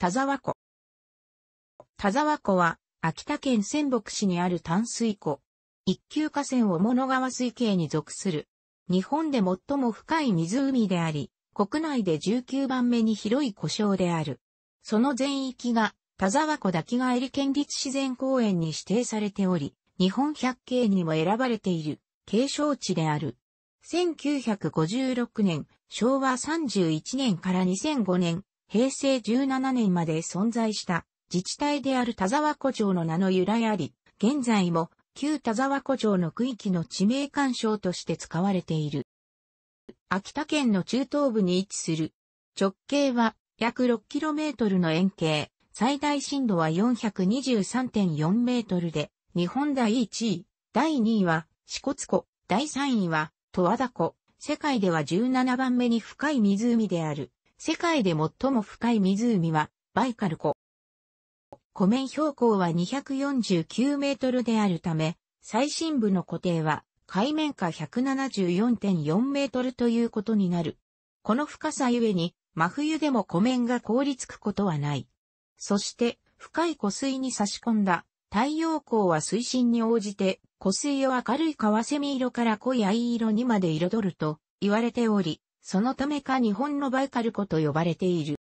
田沢湖。田沢湖は、秋田県仙北市にある淡水湖。一級河川を物川水系に属する。日本で最も深い湖であり、国内で19番目に広い湖床である。その全域が、田沢湖滝帰り県立自然公園に指定されており、日本百景にも選ばれている、景勝地である。1956年、昭和31年から2005年、平成17年まで存在した自治体である田沢湖町の名の由来あり、現在も旧田沢湖町の区域の地名干渉として使われている。秋田県の中東部に位置する。直径は約 6km の円形、最大震度は 423.4m で、日本第1位、第2位は四国湖、第3位は十和田湖、世界では17番目に深い湖である。世界で最も深い湖は、バイカル湖。湖面標高は249メートルであるため、最深部の湖底は海面下174.4メートルということになる。この深さゆえに、真冬でも湖面が凍りつくことはない。そして、深い湖水に差し込んだ太陽光は水深に応じて湖水を明るい川蝉色から濃い藍色にまで彩ると言われており、そのためか日本のバイカル湖と呼ばれている。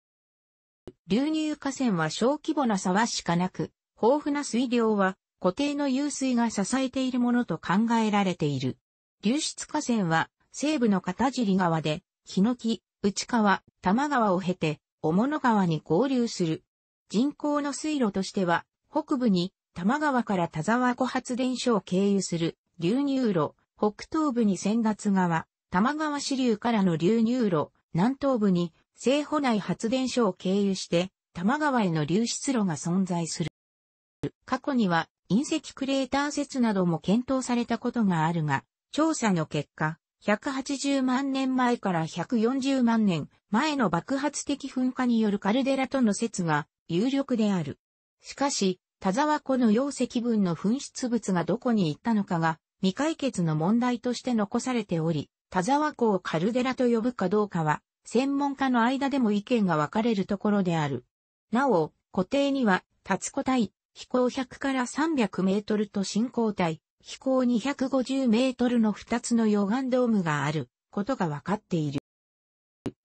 流入河川は小規模な沢しかなく、豊富な水量は固定の湧水が支えているものと考えられている。流出河川は西部の片尻川で、ヒノキ、内川、多摩川を経て、雄物川に合流する。人工の水路としては、北部に多摩川から田沢湖発電所を経由する流入路、北東部に千月川、玉川支流からの流入路、南東部に、西保内発電所を経由して、玉川への流出路が存在する。過去には、隕石クレーター説なども検討されたことがあるが、調査の結果、180万年前から140万年前の爆発的噴火によるカルデラとの説が有力である。しかし、田沢湖の溶石分の噴出物がどこに行ったのかが未解決の問題として残されており、田沢湖をカルデラと呼ぶかどうかは、専門家の間でも意見が分かれるところである。なお、湖底には、立湖帯、飛行100から300メートルと進行帯、飛行250メートルの2つの溶岩ドームがあることが分かっている。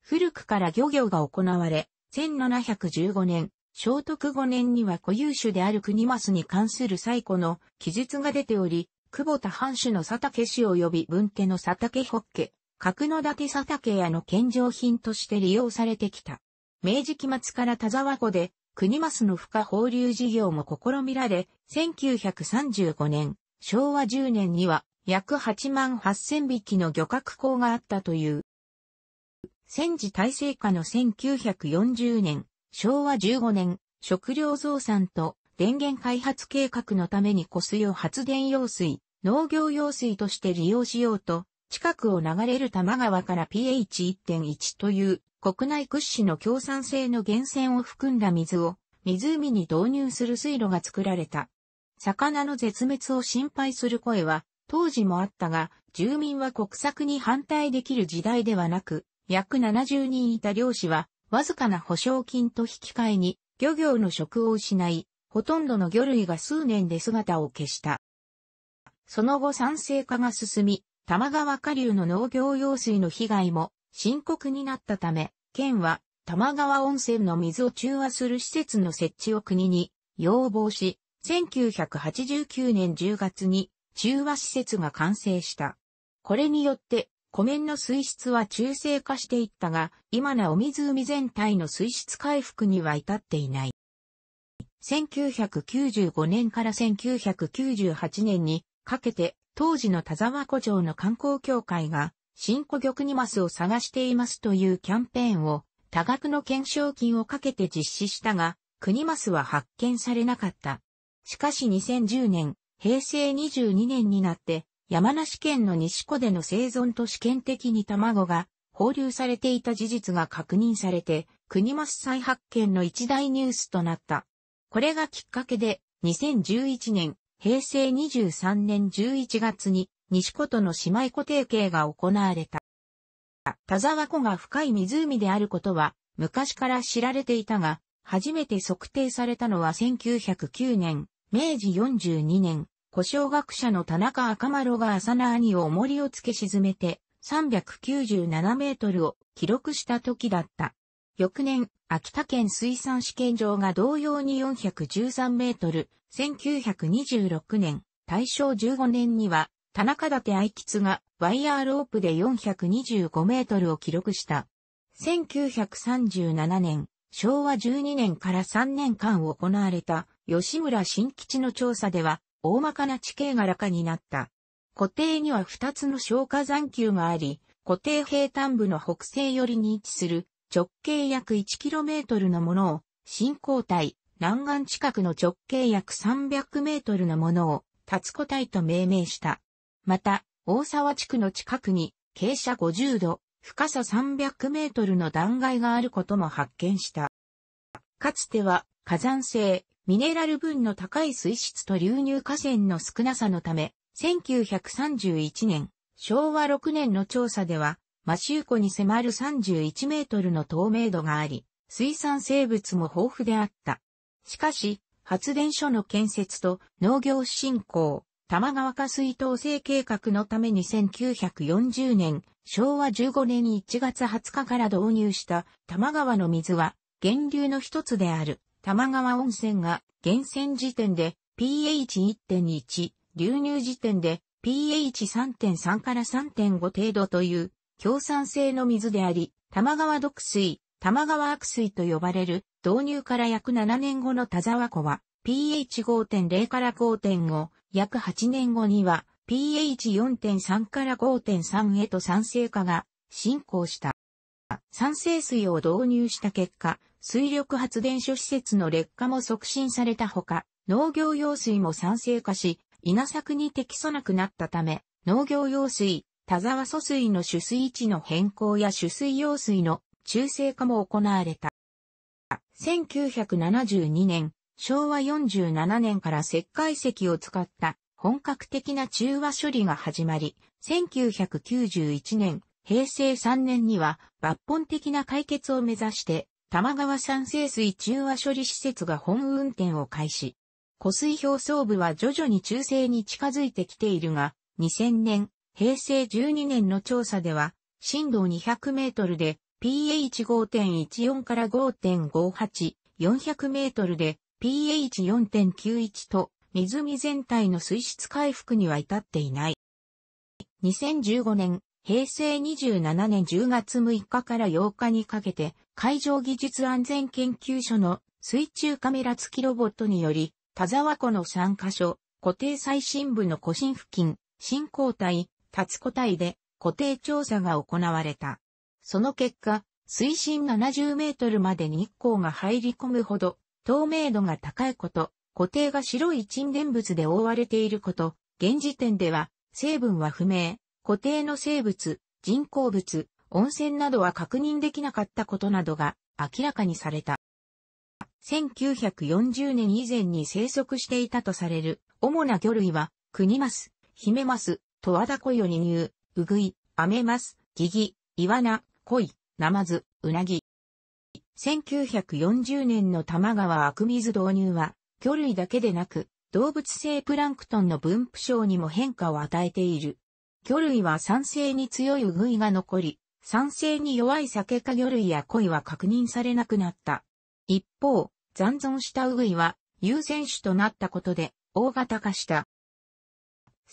古くから漁業が行われ、1715年、聖徳5年には固有種である国マスに関する最古の記述が出ており、久保田藩主の佐竹氏及び分家の佐竹北家、角野立佐竹屋の献上品として利用されてきた。明治期末から田沢湖で、国益の深放流事業も試みられ、1935年、昭和10年には、約8万8000匹の漁獲港があったという。戦時体制下の1940年、昭和15年、食料増産と電源開発計画のために湖水を発電用水、農業用水として利用しようと、近くを流れる多摩川から pH1.1 という国内屈指の共産性の源泉を含んだ水を湖に導入する水路が作られた。魚の絶滅を心配する声は当時もあったが、住民は国策に反対できる時代ではなく、約70人いた漁師はわずかな保証金と引き換えに漁業の職を失い、ほとんどの魚類が数年で姿を消した。その後酸性化が進み、玉川下流の農業用水の被害も深刻になったため、県は玉川温泉の水を中和する施設の設置を国に要望し、1989年10月に中和施設が完成した。これによって、湖面の水質は中性化していったが、今なお湖全体の水質回復には至っていない。1995年から1998年にかけて、当時の田沢湖城の観光協会が、新湖玉にマスを探していますというキャンペーンを、多額の懸賞金をかけて実施したが、クニマスは発見されなかった。しかし2010年、平成22年になって、山梨県の西湖での生存と試験的に卵が放流されていた事実が確認されて、クニマス再発見の一大ニュースとなった。これがきっかけで、2011年、平成23年11月に、西湖との姉妹湖提携が行われた。田沢湖が深い湖であることは、昔から知られていたが、初めて測定されたのは1909年、明治42年、故小学者の田中赤丸が浅縄に重りをつけ沈めて、397メートルを記録した時だった。翌年、秋田県水産試験場が同様に413メートル、1926年、大正15年には、田中立愛吉がワイヤーロープで425メートルを記録した。1937年、昭和12年から3年間行われた吉村新吉の調査では、大まかな地形が楽になった。固定には2つの消火山丘があり、固定平坦部の北西寄りに位置する直径約 1km のものを、新交体、南岸近くの直径約 300m のものを、つ子体と命名した。また、大沢地区の近くに、傾斜50度、深さ300メートルの断崖があることも発見した。かつては、火山性、ミネラル分の高い水質と流入河川の少なさのため、1931年、昭和6年の調査では、マシュー湖に迫る31メートルの透明度があり、水産生物も豊富であった。しかし、発電所の建設と農業振興、玉川下水統制計画のために1940年、昭和15年1月20日から導入した玉川の水は、源流の一つである玉川温泉が、源泉時点で pH1.1、流入時点で pH3.3 から3.5程度という強酸性の水であり、玉川毒水、玉川悪水と呼ばれる、導入から約7年後の田沢湖は、pH5.0 から5.5、約8年後には、pH4.3 から5.3へと酸性化が進行した。酸性水を導入した結果、水力発電所施設の劣化も促進されたほか、農業用水も酸性化し、稲作に適さなくなったため、農業用水、田沢疎水の取水位置の変更や取水用水の中性化も行われた。1972年、昭和47年から石灰石を使った本格的な中和処理が始まり、1991年、平成3年には抜本的な解決を目指して、玉川産生水中和処理施設が本運転を開始。湖水表層部は徐々に中性に近づいてきているが、2000年、平成12年の調査では、震度200メートルで pH5.14 から5.58、400メートルで pH4.91 と、湖全体の水質回復には至っていない。2015年、平成27年10月6日から8日にかけて、海上技術安全研究所の水中カメラ付きロボットにより、田沢湖の3カ所、固定最深部の湖心付近、新交代、立つ個体で固定調査が行われた。その結果、水深70メートルまで日光が入り込むほど、透明度が高いこと、固定が白い沈殿物で覆われていること、現時点では、成分は不明、固定の生物、人工物、温泉などは確認できなかったことなどが明らかにされた。1940年以前に生息していたとされる主な魚類は、クニマス、ヒメマス、とわだこよに乳、うぐい、あめます、ぎぎ、いわな、こい、なまず、うなぎ。1940年の玉川悪水導入は、魚類だけでなく、動物性プランクトンの分布症にも変化を与えている。魚類は酸性に強いうぐいが残り、酸性に弱い酒か魚類や鯉は確認されなくなった。一方、残存したうぐいは優先種となったことで大型化した。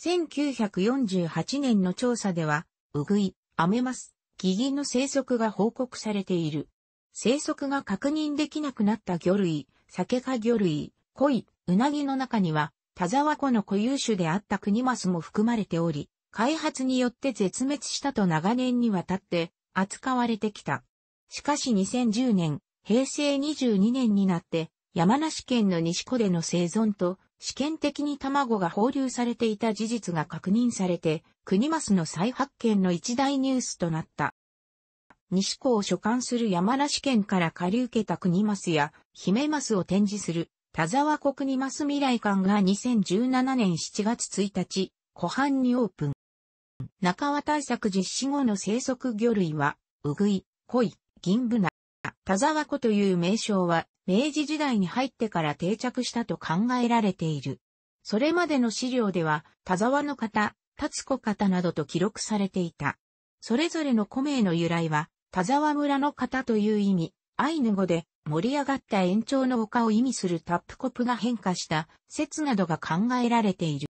1948年の調査では、うぐい、アメマス、ギギの生息が報告されている。生息が確認できなくなった魚類、酒科魚類、鯉、ウナギの中には、田沢湖の固有種であったクニマスも含まれており、開発によって絶滅したと長年にわたって扱われてきた。しかし2010年、平成22年になって、山梨県の西湖での生存と試験的に卵が放流されていた事実が確認されて、国マスの再発見の一大ニュースとなった。西港を所管する山梨県から借り受けた国マスや、姫マスを展示する、田沢国マス未来館が2017年7月1日、湖畔にオープン。中和対策実施後の生息魚類は、うぐい、鯉、銀ブナ、田沢湖という名称は、明治時代に入ってから定着したと考えられている。それまでの資料では、田沢の方、達子方などと記録されていた。それぞれの古名の由来は、田沢村の方という意味、アイヌ語で盛り上がった延長の丘を意味するタップコプが変化した説などが考えられている。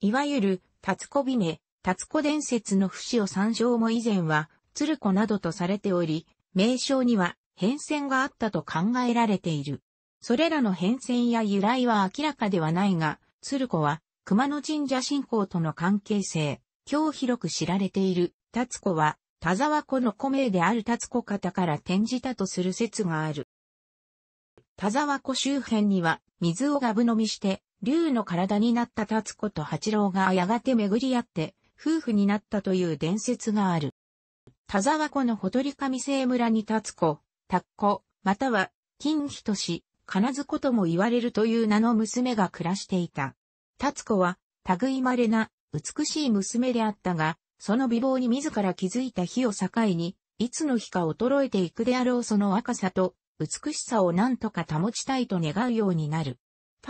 いわゆる、タ子ビネ、タ子伝説の節を参照も以前は、鶴子などとされており、名称には変遷があったと考えられている。それらの変遷や由来は明らかではないが、鶴子は熊野神社信仰との関係性、今日広く知られている、達子は田沢湖の古名である達子方から転じたとする説がある。田沢湖周辺には水をがぶ飲みして竜の体になった達子と八郎がやがて巡り合って夫婦になったという伝説がある。田沢湖のほとり上聖村に達子、タッコ、または、金と氏、金ず子とも言われるという名の娘が暮らしていた。ツ子は、類まれな、美しい娘であったが、その美貌に自ら気づいた日を境に、いつの日か衰えていくであろうその若さと、美しさを何とか保ちたいと願うようになる。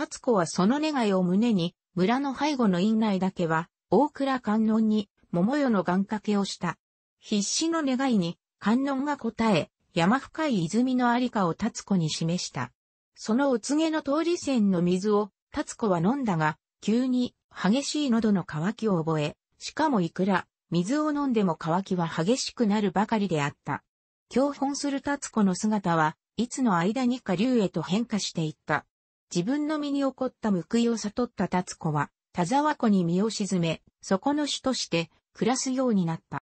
ツ子はその願いを胸に、村の背後の院内だけは、大倉観音に、桃代の願掛けをした。必死の願いに、観音が答え、山深い泉のありかを達子に示した。そのお告げの通り線の水を達子は飲んだが、急に激しい喉の渇きを覚え、しかもいくら水を飲んでも渇きは激しくなるばかりであった。共本する達子の姿はいつの間にか竜へと変化していった。自分の身に起こった報いを悟った達子は、田沢湖に身を沈め、そこの主として暮らすようになった。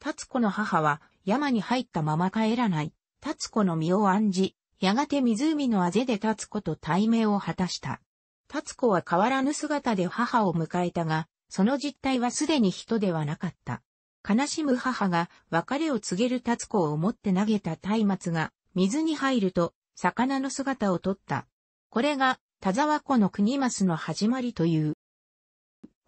達子の母は山に入ったまま帰らない、達子の身を案じ、やがて湖のあぜで達子と対面を果たした。達子は変わらぬ姿で母を迎えたが、その実態はすでに人ではなかった。悲しむ母が別れを告げる達子を思って投げた松明が水に入ると魚の姿をとった。これが田沢湖の国マスの始まりという。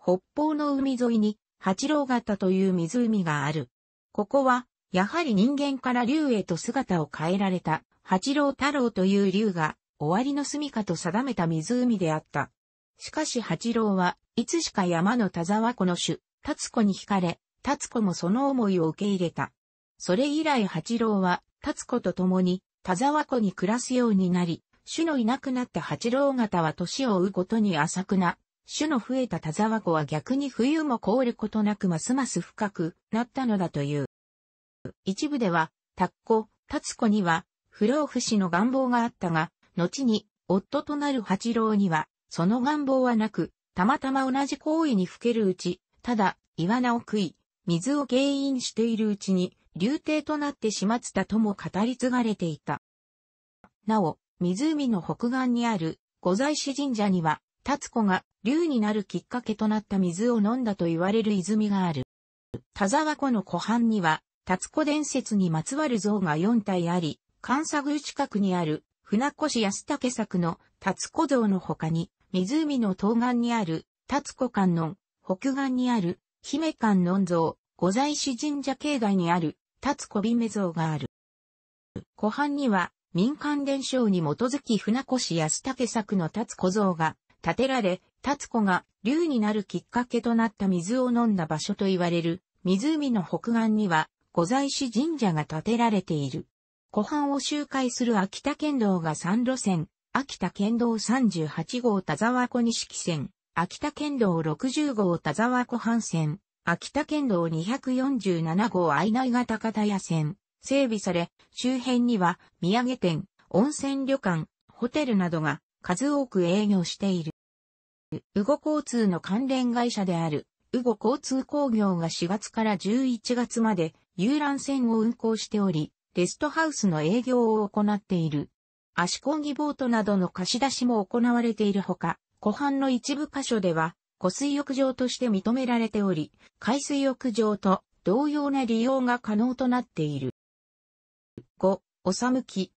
北方の海沿いに八郎潟という湖がある。ここはやはり人間から竜へと姿を変えられた、八郎太郎という竜が、終わりの住処と定めた湖であった。しかし八郎はいつしか山の田沢湖の主、達子に惹かれ、達子もその思いを受け入れた。それ以来八郎は達子と共に田沢湖に暮らすようになり、主のいなくなった八郎方は年を追うごとに浅くな、種の増えた田沢湖は逆に冬も凍ることなくますます深くなったのだという。一部では、タッコ、タツコには、不老不死の願望があったが、後に、夫となる八郎には、その願望はなく、たまたま同じ行為にふけるうち、ただ、イワナを食い、水を原因しているうちに、流亭となって始末たとも語り継がれていた。なお、湖の北岸にある、御在師神社には、タツコが竜になるきっかけとなった水を飲んだと言われる泉がある。田沢湖の湖畔には、ツ子伝説にまつわる像が4体あり、関西宮近くにある船越安武作のツ子像の他に、湖の東岸にあるツ子観音、北岸にある姫観音像、御在市神社境外にある達子瓶目像がある。湖畔には民間伝承に基づき船越安武作のツ子像が建てられ、ツ子が竜になるきっかけとなった水を飲んだ場所と言われる湖の北岸には御在市神社が建てられている。湖畔を周回する秋田県道が3路線、秋田県道38号田沢湖木線、秋田県道60号田沢湖畔線、秋田県道247号愛内型高田屋線、整備され、周辺には土産店、温泉旅館、ホテルなどが数多く営業している。ウゴ交通の関連会社である、ウゴ交通工業が4月から11月まで遊覧船を運航しており、レストハウスの営業を行っている。足漕ぎボートなどの貸し出しも行われているほか、湖畔の一部箇所では、湖水浴場として認められており、海水浴場と同様な利用が可能となっている。5、おさむき。